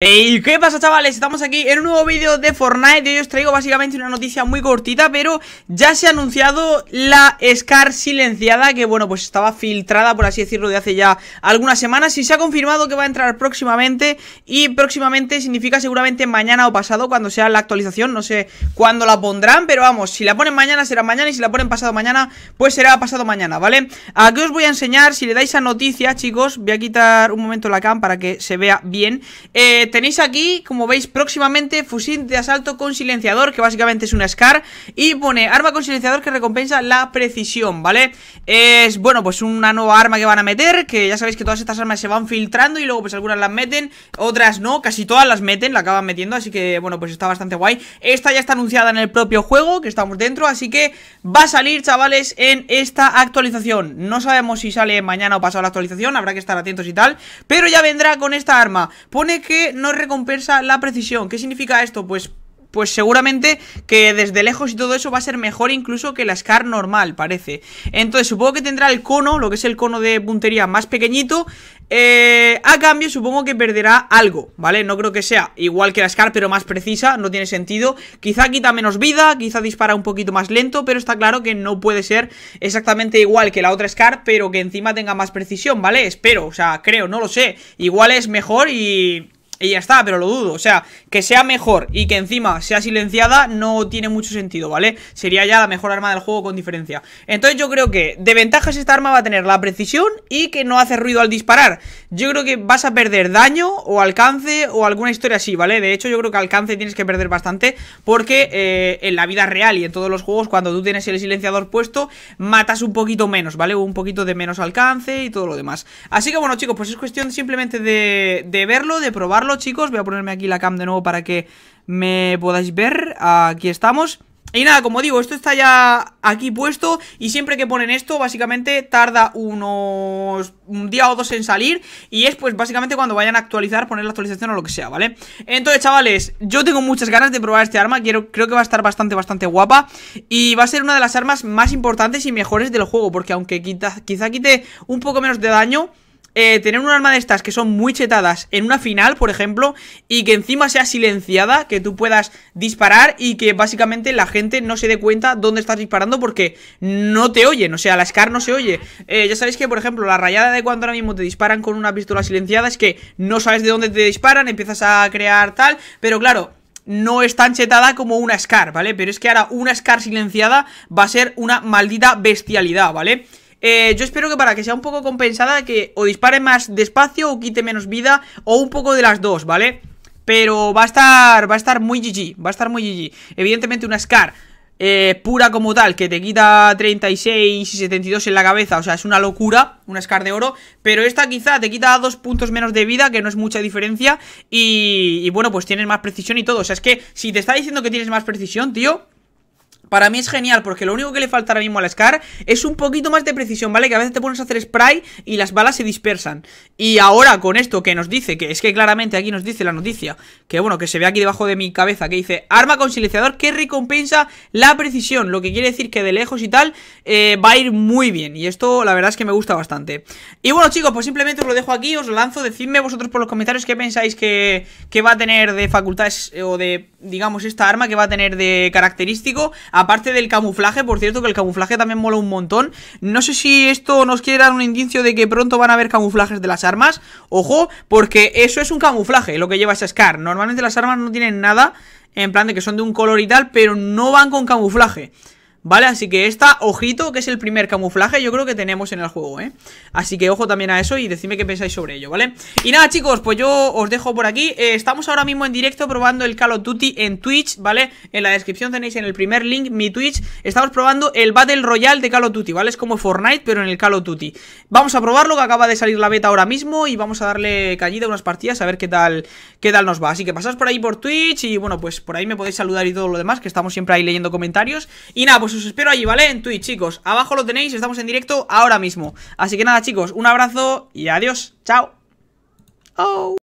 ¿qué pasa chavales? Estamos aquí en un nuevo vídeo de Fortnite y hoy os traigo básicamente una noticia muy cortita Pero ya se ha anunciado la Scar silenciada que bueno, pues estaba filtrada por así decirlo de hace ya algunas semanas Y se ha confirmado que va a entrar próximamente y próximamente significa seguramente mañana o pasado cuando sea la actualización No sé cuándo la pondrán, pero vamos, si la ponen mañana será mañana y si la ponen pasado mañana pues será pasado mañana, ¿vale? Aquí os voy a enseñar, si le dais a noticia chicos, voy a quitar un momento la cam para que se vea bien Eh tenéis aquí, como veis próximamente, fusil de asalto con silenciador, que básicamente es una SCAR. Y pone arma con silenciador que recompensa la precisión, ¿vale? Es, bueno, pues una nueva arma que van a meter, que ya sabéis que todas estas armas se van filtrando y luego pues algunas las meten, otras no, casi todas las meten, la acaban metiendo, así que bueno, pues está bastante guay. Esta ya está anunciada en el propio juego, que estamos dentro, así que va a salir, chavales, en esta actualización. No sabemos si sale mañana o pasado la actualización, habrá que estar atentos y tal, pero ya vendrá con esta arma. Pone que no recompensa la precisión. ¿Qué significa esto? Pues pues seguramente que desde lejos y todo eso va a ser mejor incluso que la SCAR normal, parece. Entonces supongo que tendrá el cono, lo que es el cono de puntería más pequeñito, eh, a cambio supongo que perderá algo, ¿vale? No creo que sea igual que la SCAR, pero más precisa, no tiene sentido. Quizá quita menos vida, quizá dispara un poquito más lento, pero está claro que no puede ser exactamente igual que la otra SCAR, pero que encima tenga más precisión, ¿vale? Espero, o sea, creo, no lo sé. Igual es mejor y y ya está, pero lo dudo, o sea, que sea mejor y que encima sea silenciada no tiene mucho sentido, ¿vale? Sería ya la mejor arma del juego con diferencia Entonces yo creo que de ventajas esta arma va a tener la precisión y que no hace ruido al disparar Yo creo que vas a perder daño o alcance o alguna historia así, ¿vale? De hecho yo creo que alcance tienes que perder bastante porque eh, en la vida real y en todos los juegos cuando tú tienes el silenciador puesto matas un poquito menos, ¿vale? Un poquito de menos alcance y todo lo demás Así que bueno chicos, pues es cuestión simplemente de, de verlo, de probarlo chicos. Voy a ponerme aquí la cam de nuevo para que me podáis ver. Aquí estamos. Y nada, como digo, esto está ya aquí puesto y siempre que ponen esto, básicamente tarda unos un día o dos en salir y es pues básicamente cuando vayan a actualizar, poner la actualización o lo que sea, ¿vale? Entonces, chavales, yo tengo muchas ganas de probar este arma, quiero, creo que va a estar bastante, bastante guapa y va a ser una de las armas más importantes y mejores del juego porque aunque quizá quite un poco menos de daño... Eh, tener un arma de estas que son muy chetadas en una final, por ejemplo, y que encima sea silenciada, que tú puedas disparar y que básicamente la gente no se dé cuenta dónde estás disparando porque no te oyen, o sea, la SCAR no se oye. Eh, ya sabéis que, por ejemplo, la rayada de cuando ahora mismo te disparan con una pistola silenciada es que no sabes de dónde te disparan, empiezas a crear tal, pero claro, no es tan chetada como una SCAR, ¿vale? Pero es que ahora una SCAR silenciada va a ser una maldita bestialidad, ¿vale? Eh, yo espero que para que sea un poco compensada, que o dispare más despacio o quite menos vida, o un poco de las dos, ¿vale? Pero va a estar, va a estar muy GG, va a estar muy GG. Evidentemente una Scar eh, pura como tal, que te quita 36 y 72 en la cabeza, o sea, es una locura, una Scar de oro, pero esta quizá te quita dos puntos menos de vida, que no es mucha diferencia, y, y bueno, pues tienes más precisión y todo, o sea, es que si te está diciendo que tienes más precisión, tío... Para mí es genial, porque lo único que le falta ahora mismo al Scar es un poquito más de precisión, ¿vale? Que a veces te pones a hacer spray y las balas se dispersan. Y ahora con esto que nos dice, que es que claramente aquí nos dice la noticia, que bueno, que se ve aquí debajo de mi cabeza, que dice arma con silenciador que recompensa la precisión, lo que quiere decir que de lejos y tal eh, va a ir muy bien. Y esto la verdad es que me gusta bastante. Y bueno chicos, pues simplemente os lo dejo aquí, os lo lanzo, decidme vosotros por los comentarios qué pensáis que, que va a tener de facultades eh, o de, digamos, esta arma que va a tener de característico. Aparte del camuflaje, por cierto, que el camuflaje también mola un montón. No sé si esto nos quiere dar un indicio de que pronto van a haber camuflajes de las armas. Ojo, porque eso es un camuflaje, lo que lleva esa Scar. Normalmente las armas no tienen nada, en plan de que son de un color y tal, pero no van con camuflaje. ¿Vale? Así que esta, ojito, que es el primer camuflaje yo creo que tenemos en el juego, ¿eh? Así que ojo también a eso y decime qué pensáis sobre ello, ¿vale? Y nada, chicos, pues yo os dejo por aquí eh, Estamos ahora mismo en directo probando el Call of Duty en Twitch, ¿vale? En la descripción tenéis en el primer link mi Twitch Estamos probando el Battle Royale de Call of Duty, ¿vale? Es como Fortnite, pero en el Call of Duty Vamos a probarlo, que acaba de salir la beta ahora mismo Y vamos a darle cañida a unas partidas a ver qué tal, qué tal nos va Así que pasad por ahí por Twitch y bueno, pues por ahí me podéis saludar y todo lo demás Que estamos siempre ahí leyendo comentarios Y nada, pues os espero allí, ¿vale? En Twitch, chicos Abajo lo tenéis, estamos en directo ahora mismo Así que nada, chicos, un abrazo y adiós Chao